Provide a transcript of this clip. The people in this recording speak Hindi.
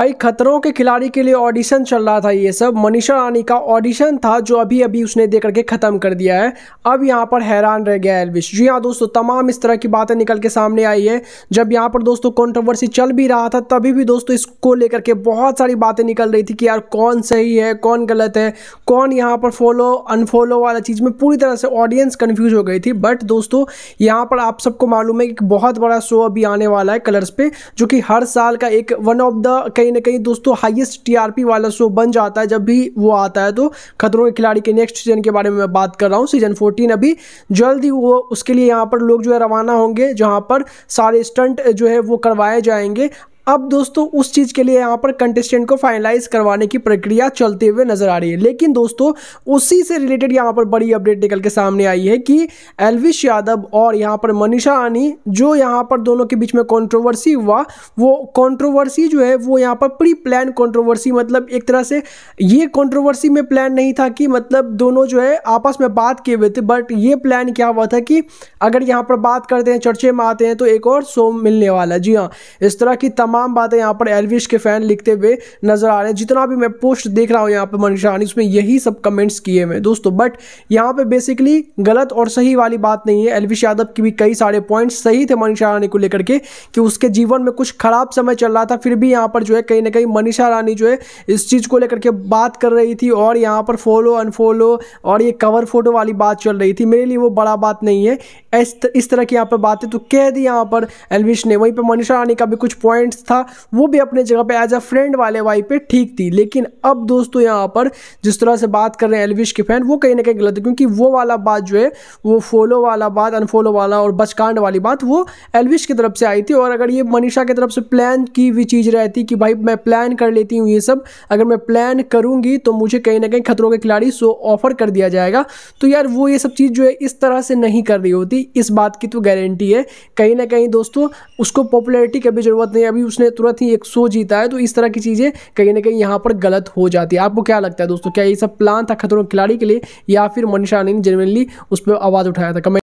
भाई खतरों के खिलाड़ी के लिए ऑडिशन चल रहा था ये सब मनीषा रानी का ऑडिशन था जो अभी अभी उसने दे करके ख़त्म कर दिया है अब यहाँ पर हैरान रह गया एलविश जी हाँ दोस्तों तमाम इस तरह की बातें निकल के सामने आई है जब यहाँ पर दोस्तों कंट्रोवर्सी चल भी रहा था तभी भी दोस्तों इसको लेकर के बहुत सारी बातें निकल रही थी कि यार कौन सही है कौन गलत है कौन यहाँ पर फॉलो अनफॉलो वाला चीज़ में पूरी तरह से ऑडियंस कन्फ्यूज हो गई थी बट दोस्तों यहाँ पर आप सबको मालूम है कि बहुत बड़ा शो अभी आने वाला है कलर्स पे जो कि हर साल का एक वन ऑफ द कहीं ना कहीं दोस्तों हाईएस्ट टीआरपी वाला शो बन जाता है जब भी वो आता है तो खतरों के खिलाड़ी के नेक्स्ट सीजन के बारे में मैं बात कर रहा हूँ सीजन फोर्टीन अभी जल्द ही वो उसके लिए यहाँ पर लोग जो है रवाना होंगे जहाँ पर सारे स्टंट जो है वो करवाए जाएंगे अब दोस्तों उस चीज़ के लिए यहाँ पर कंटेस्टेंट को फाइनलाइज करवाने की प्रक्रिया चलते हुए नजर आ रही है लेकिन दोस्तों उसी से रिलेटेड यहाँ पर बड़ी अपडेट निकल के सामने आई है कि एलविश यादव और यहाँ पर मनीषा आनी जो यहाँ पर दोनों के बीच में कॉन्ट्रोवर्सी हुआ वो कॉन्ट्रोवर्सी जो है वो यहाँ पर प्री प्लान कॉन्ट्रोवर्सी मतलब एक तरह से ये कॉन्ट्रोवर्सी में प्लान नहीं था कि मतलब दोनों जो है आपस में बात किए हुए थे बट ये प्लान क्या हुआ था कि अगर यहाँ पर बात करते हैं चर्चे में आते हैं तो एक और शो मिलने वाला जी हाँ इस तरह की तमाम तमाम बातें यहाँ पर एलविश के फैन लिखते हुए नजर आ रहे हैं जितना भी मैं पोस्ट देख रहा हूँ यहाँ पर रानी उसमें यही सब कमेंट्स किए हुए दोस्तों बट यहाँ पर बेसिकली गलत और सही वाली बात नहीं है एलविश यादव की भी कई सारे पॉइंट सही थे मनीषा रानी को लेकर के कि उसके जीवन में कुछ खराब समय चल रहा था फिर भी यहाँ पर जो है कहीं ना कहीं मनीषा रानी जो है इस चीज़ को लेकर के बात कर रही थी और यहाँ पर फॉलो अनफॉलो और ये कवर फोटो वाली बात चल रही थी मेरे लिए वो बड़ा बात नहीं है इस तरह की यहाँ पर बातें तो कह दी यहाँ पर एलविश ने वहीं पर मनीषा रानी का भी कुछ पॉइंट्स था वो भी अपने जगह पे एज अ फ्रेंड वाले वाई पे ठीक थी लेकिन अब दोस्तों यहाँ पर जिस तरह से बात कर रहे हैं एलविश के फैन वो कहीं ना कहीं गलत है क्योंकि वो वाला बात जो है वो फॉलो वाला बात अनफॉलो वाला और बचकांड वाली बात वो एलविश की तरफ से आई थी और अगर ये मनीषा की तरफ से प्लान की हुई चीज़ रहती कि भाई मैं प्लान कर लेती हूँ ये सब अगर मैं प्लान करूँगी तो मुझे कहीं ना कहीं खतरों के खिलाड़ी सो ऑफर कर दिया जाएगा तो यार वो ये सब चीज़ जो है इस तरह से नहीं कर रही होती इस बात की तो गारंटी है कहीं ना कहीं दोस्तों उसको पॉपुलैरिटी की अभी ज़रूरत नहीं अभी उसने तुरंत ही एक सो जीता है तो इस तरह की चीज़ें कहीं ना कहीं यहाँ पर गलत हो जाती है आपको क्या लगता है दोस्तों क्या ये सब प्लान था खतरों खिलाड़ी के लिए या फिर मनीषा ने जनरली उस पर आवाज़ उठाया था कमेंट